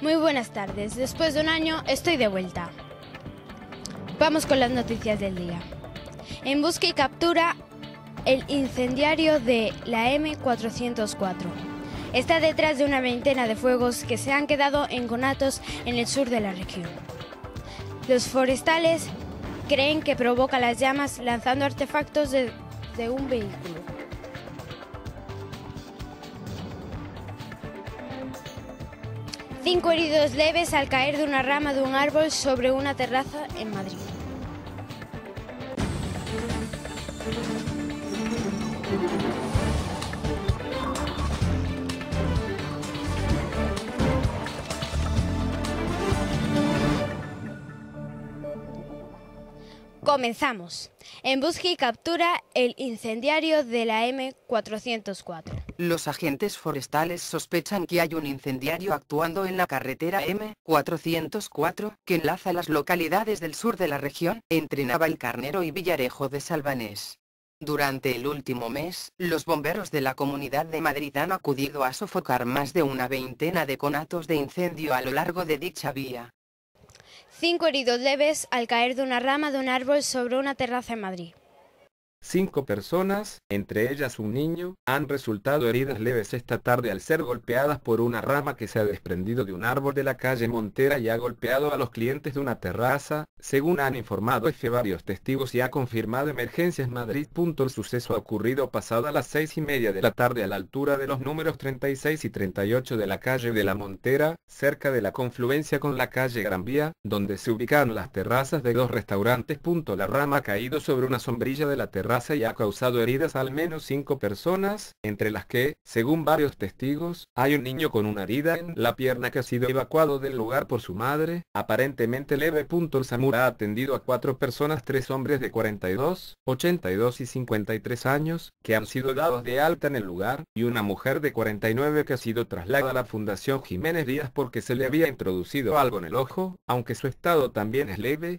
Muy buenas tardes. Después de un año estoy de vuelta. Vamos con las noticias del día. En busca y captura el incendiario de la M404 está detrás de una veintena de fuegos que se han quedado en conatos en el sur de la región. Los forestales creen que provoca las llamas lanzando artefactos de, de un vehículo. Cinco heridos leves al caer de una rama de un árbol sobre una terraza en Madrid. Comenzamos. En busca y captura el incendiario de la M404. Los agentes forestales sospechan que hay un incendiario actuando en la carretera M404 que enlaza las localidades del sur de la región, entre Navalcarnero y Villarejo de Salvanés. Durante el último mes, los bomberos de la Comunidad de Madrid han acudido a sofocar más de una veintena de conatos de incendio a lo largo de dicha vía. Cinco heridos leves al caer de una rama de un árbol sobre una terraza en Madrid. Cinco personas, entre ellas un niño, han resultado heridas leves esta tarde al ser golpeadas por una rama que se ha desprendido de un árbol de la calle Montera y ha golpeado a los clientes de una terraza, según han informado F varios testigos y ha confirmado Emergencias Madrid. El suceso ha ocurrido pasada las seis y media de la tarde a la altura de los números 36 y 38 de la calle de la Montera, cerca de la confluencia con la calle Gran Vía, donde se ubican las terrazas de dos restaurantes. La rama ha caído sobre una sombrilla de la terraza raza y ha causado heridas al menos cinco personas, entre las que, según varios testigos, hay un niño con una herida en la pierna que ha sido evacuado del lugar por su madre, aparentemente leve. El SAMUR ha atendido a cuatro personas, tres hombres de 42, 82 y 53 años, que han sido dados de alta en el lugar, y una mujer de 49 que ha sido trasladada a la Fundación Jiménez Díaz porque se le había introducido algo en el ojo, aunque su estado también es leve.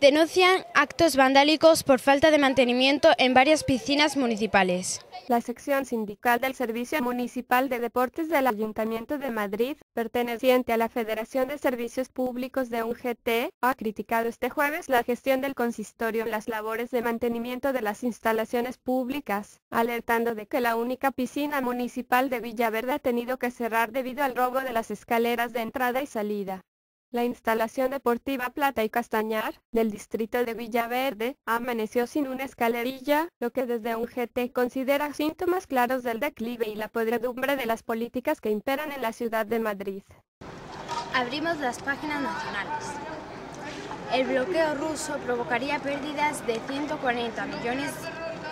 Denuncian actos vandálicos por falta de mantenimiento en varias piscinas municipales. La sección sindical del Servicio Municipal de Deportes del Ayuntamiento de Madrid, perteneciente a la Federación de Servicios Públicos de UGT, ha criticado este jueves la gestión del consistorio en las labores de mantenimiento de las instalaciones públicas, alertando de que la única piscina municipal de Villaverde ha tenido que cerrar debido al robo de las escaleras de entrada y salida. La instalación deportiva Plata y Castañar, del distrito de Villaverde, amaneció sin una escalerilla, lo que desde un GT considera síntomas claros del declive y la podredumbre de las políticas que imperan en la ciudad de Madrid. Abrimos las páginas nacionales. El bloqueo ruso provocaría pérdidas de 140 millones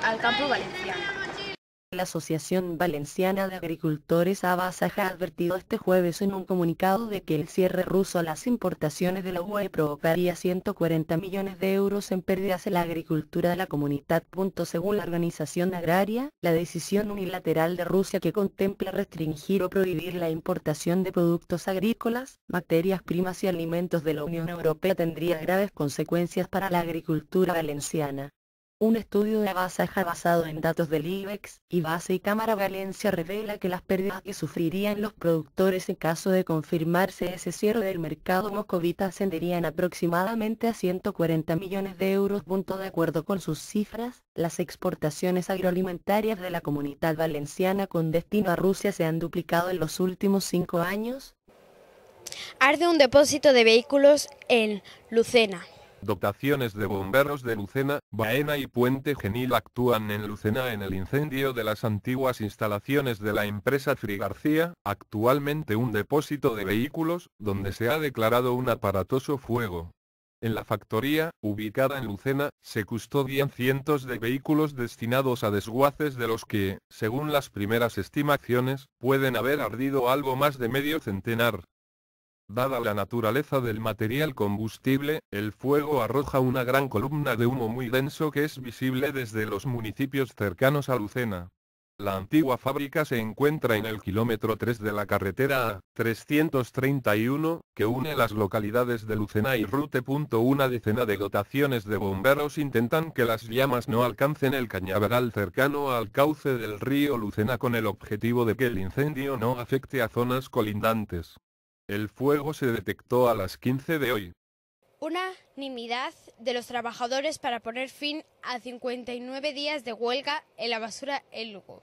al campo valenciano. La Asociación Valenciana de Agricultores Abasaja ha advertido este jueves en un comunicado de que el cierre ruso a las importaciones de la UE provocaría 140 millones de euros en pérdidas en la agricultura de la comunidad. según la organización agraria, la decisión unilateral de Rusia que contempla restringir o prohibir la importación de productos agrícolas, materias primas y alimentos de la Unión Europea tendría graves consecuencias para la agricultura valenciana. Un estudio de Abasaja basado en datos del IBEX, Base y Cámara Valencia revela que las pérdidas que sufrirían los productores en caso de confirmarse ese cierre del mercado moscovita ascenderían aproximadamente a 140 millones de euros. de acuerdo con sus cifras, las exportaciones agroalimentarias de la comunidad valenciana con destino a Rusia se han duplicado en los últimos cinco años. Arde un depósito de vehículos en Lucena. Dotaciones de bomberos de Lucena, Baena y Puente Genil actúan en Lucena en el incendio de las antiguas instalaciones de la empresa Frigarcía, actualmente un depósito de vehículos, donde se ha declarado un aparatoso fuego. En la factoría, ubicada en Lucena, se custodian cientos de vehículos destinados a desguaces de los que, según las primeras estimaciones, pueden haber ardido algo más de medio centenar, Dada la naturaleza del material combustible, el fuego arroja una gran columna de humo muy denso que es visible desde los municipios cercanos a Lucena. La antigua fábrica se encuentra en el kilómetro 3 de la carretera A331, que une las localidades de Lucena y Rute. Una decena de dotaciones de bomberos intentan que las llamas no alcancen el cañaveral cercano al cauce del río Lucena con el objetivo de que el incendio no afecte a zonas colindantes. El fuego se detectó a las 15 de hoy. Unanimidad de los trabajadores para poner fin a 59 días de huelga en la basura en Lugo.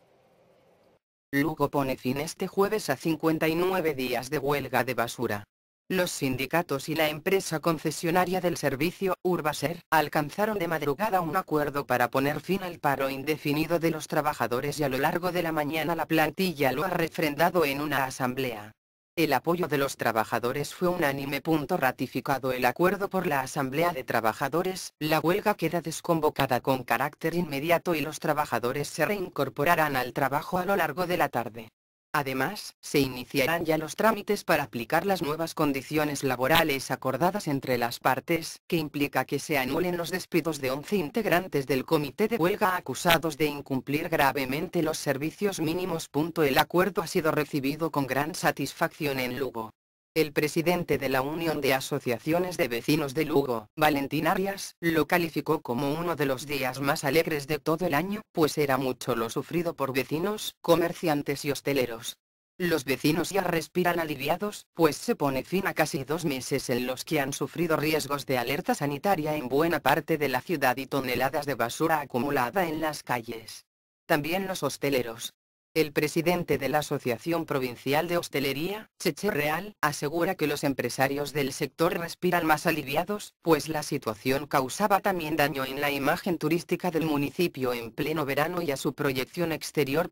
Lugo pone fin este jueves a 59 días de huelga de basura. Los sindicatos y la empresa concesionaria del servicio, Urbaser, alcanzaron de madrugada un acuerdo para poner fin al paro indefinido de los trabajadores y a lo largo de la mañana la plantilla lo ha refrendado en una asamblea. El apoyo de los trabajadores fue unánime. Ratificado el acuerdo por la Asamblea de Trabajadores, la huelga queda desconvocada con carácter inmediato y los trabajadores se reincorporarán al trabajo a lo largo de la tarde. Además, se iniciarán ya los trámites para aplicar las nuevas condiciones laborales acordadas entre las partes, que implica que se anulen los despidos de 11 integrantes del comité de huelga acusados de incumplir gravemente los servicios mínimos. El acuerdo ha sido recibido con gran satisfacción en Lugo. El presidente de la Unión de Asociaciones de Vecinos de Lugo, Valentín Arias, lo calificó como uno de los días más alegres de todo el año, pues era mucho lo sufrido por vecinos, comerciantes y hosteleros. Los vecinos ya respiran aliviados, pues se pone fin a casi dos meses en los que han sufrido riesgos de alerta sanitaria en buena parte de la ciudad y toneladas de basura acumulada en las calles. También los hosteleros, el presidente de la Asociación Provincial de Hostelería, Cheche Real, asegura que los empresarios del sector respiran más aliviados, pues la situación causaba también daño en la imagen turística del municipio en pleno verano y a su proyección exterior.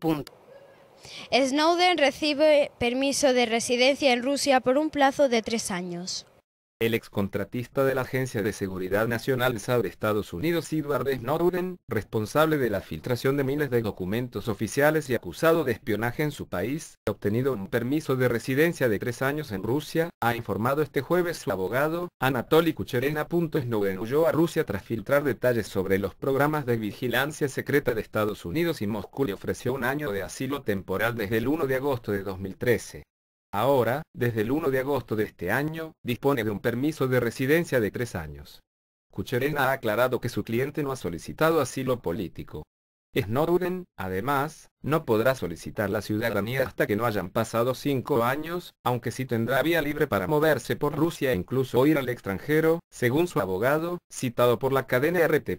Snowden recibe permiso de residencia en Rusia por un plazo de tres años. El excontratista de la Agencia de Seguridad Nacional de Estados Unidos, Edward Snowden, responsable de la filtración de miles de documentos oficiales y acusado de espionaje en su país, ha obtenido un permiso de residencia de tres años en Rusia, ha informado este jueves su abogado, Anatoly Kucherena. Snowden huyó a Rusia tras filtrar detalles sobre los programas de vigilancia secreta de Estados Unidos y Moscú le ofreció un año de asilo temporal desde el 1 de agosto de 2013. Ahora, desde el 1 de agosto de este año, dispone de un permiso de residencia de tres años. Cucherena ha aclarado que su cliente no ha solicitado asilo político, Snowden, además, no podrá solicitar la ciudadanía hasta que no hayan pasado cinco años, aunque sí tendrá vía libre para moverse por Rusia e incluso ir al extranjero, según su abogado, citado por la cadena RT.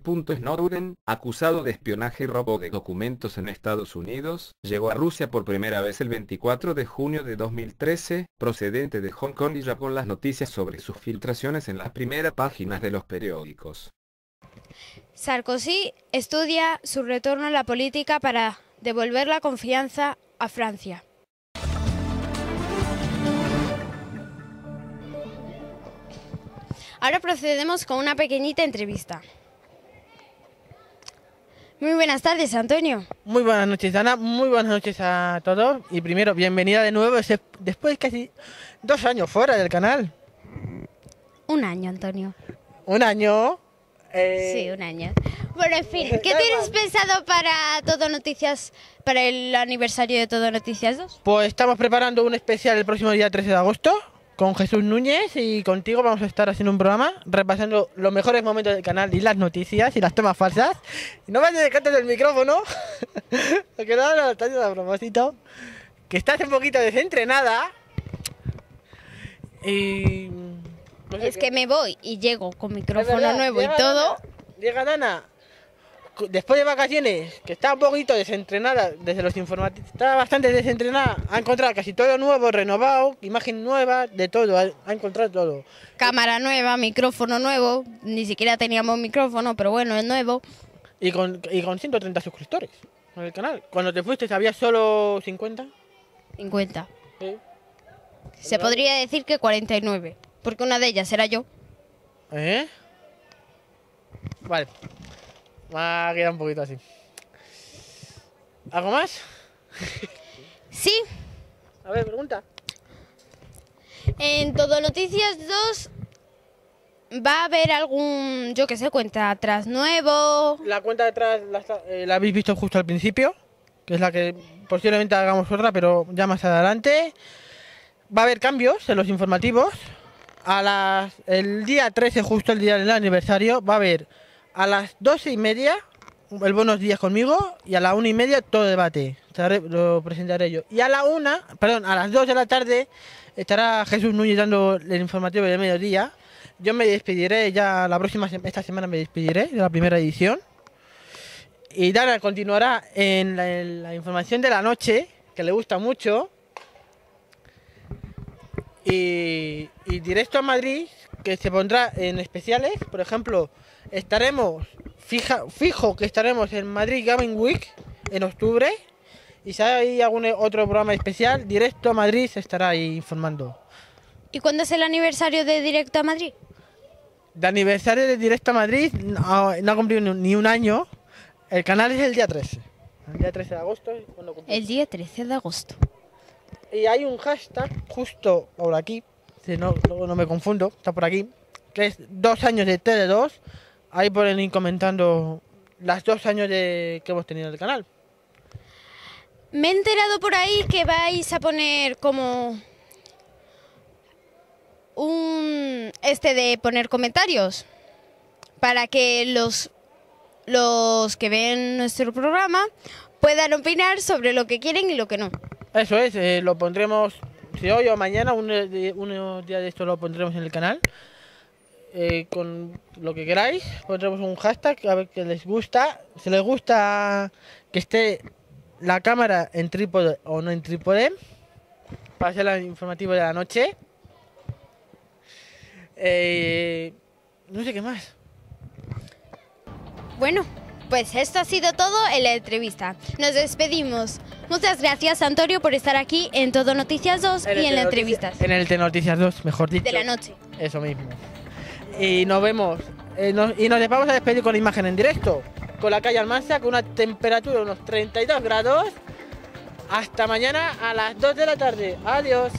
acusado de espionaje y robo de documentos en Estados Unidos, llegó a Rusia por primera vez el 24 de junio de 2013, procedente de Hong Kong y ya con las noticias sobre sus filtraciones en las primeras páginas de los periódicos. Sarkozy estudia su retorno a la política para devolver la confianza a Francia. Ahora procedemos con una pequeñita entrevista. Muy buenas tardes, Antonio. Muy buenas noches, Ana. Muy buenas noches a todos. Y primero, bienvenida de nuevo después de casi dos años fuera del canal. Un año, Antonio. Un año. Eh, sí, un año. Bueno, en fin, ¿qué tienes pensado para Todo Noticias, para el aniversario de Todo Noticias 2? Pues estamos preparando un especial el próximo día 13 de agosto con Jesús Núñez y contigo vamos a estar haciendo un programa repasando los mejores momentos del canal y las noticias y las tomas falsas. No me descartar del micrófono, porque no lo estás a propósito. Que estás un poquito desentrenada. Y pues es que me voy y llego con micrófono nuevo y todo. Llega Dana, después de vacaciones, que está un poquito desentrenada desde los informáticos, está bastante desentrenada, ha encontrado casi todo nuevo, renovado, imagen nueva, de todo, ha encontrado todo. Cámara nueva, micrófono nuevo, ni siquiera teníamos micrófono, pero bueno, es nuevo. Y con, y con 130 suscriptores en el canal. Cuando te fuiste, ¿había solo 50? 50. Se podría decir que 49. Porque una de ellas era yo. ¿Eh? Vale. Va a quedar un poquito así. ¿Algo más? sí. A ver, pregunta. En Todo Noticias 2 va a haber algún, yo que sé, cuenta atrás nuevo. La cuenta atrás... la, eh, la, habéis visto justo al principio, que es la que posiblemente hagamos otra, pero ya más adelante. Va a haber cambios en los informativos a las, el día 13, justo el día del aniversario, va a haber a las 12 y media el Buenos Días conmigo y a las 1 y media todo debate. Lo presentaré yo. Y a la una, perdón, a las 2 de la tarde estará Jesús Núñez dando el informativo de mediodía. Yo me despediré ya la próxima esta semana me despediré de la primera edición. Y Dana continuará en la información de la noche, que le gusta mucho y, directo a Madrid, que se pondrá en especiales. Por ejemplo, estaremos, fija, fijo que estaremos en Madrid Gaming Week en octubre. Y si hay algún otro programa especial, Directo a Madrid se estará ahí informando. ¿Y cuándo es el aniversario de Directo a Madrid? De aniversario de Directo a Madrid no, ha cumplido ni un año. El canal es el día 13. El día 13 de agosto. el día 13 de agosto. Y hay un hashtag justo por aquí, si no, luego no me confundo, está por aquí, que es dos años de Tele2. Ahí pueden ir comentando las dos años que hemos tenido en el canal. Me he enterado por ahí que vais a poner como un este de poner comentarios para que los los que ven nuestro programa puedan opinar sobre lo que quieren y lo que no. Eso es, eh, lo pondremos, si hoy o mañana, un, día de esto lo pondremos en el canal. Eh, con lo que queráis, pondremos un hashtag a ver que les gusta. Si les gusta que esté la cámara en trípode o no en trípode, para la informativa de la noche. Eh, no sé qué más. Bueno, pues esto ha sido todo en la entrevista. Nos despedimos. Muchas gracias, Antonio, por estar aquí en Todo Noticias 2 y en la entrevista. En el T Noticias 2, mejor dicho. De la noche. Eso mismo. Y nos vemos. Eh, nos, y nos vamos a despedir con la imagen en directo. Con la calle Almanza, con una temperatura de unos 32 grados. Hasta mañana a las 2 de la tarde. Adiós.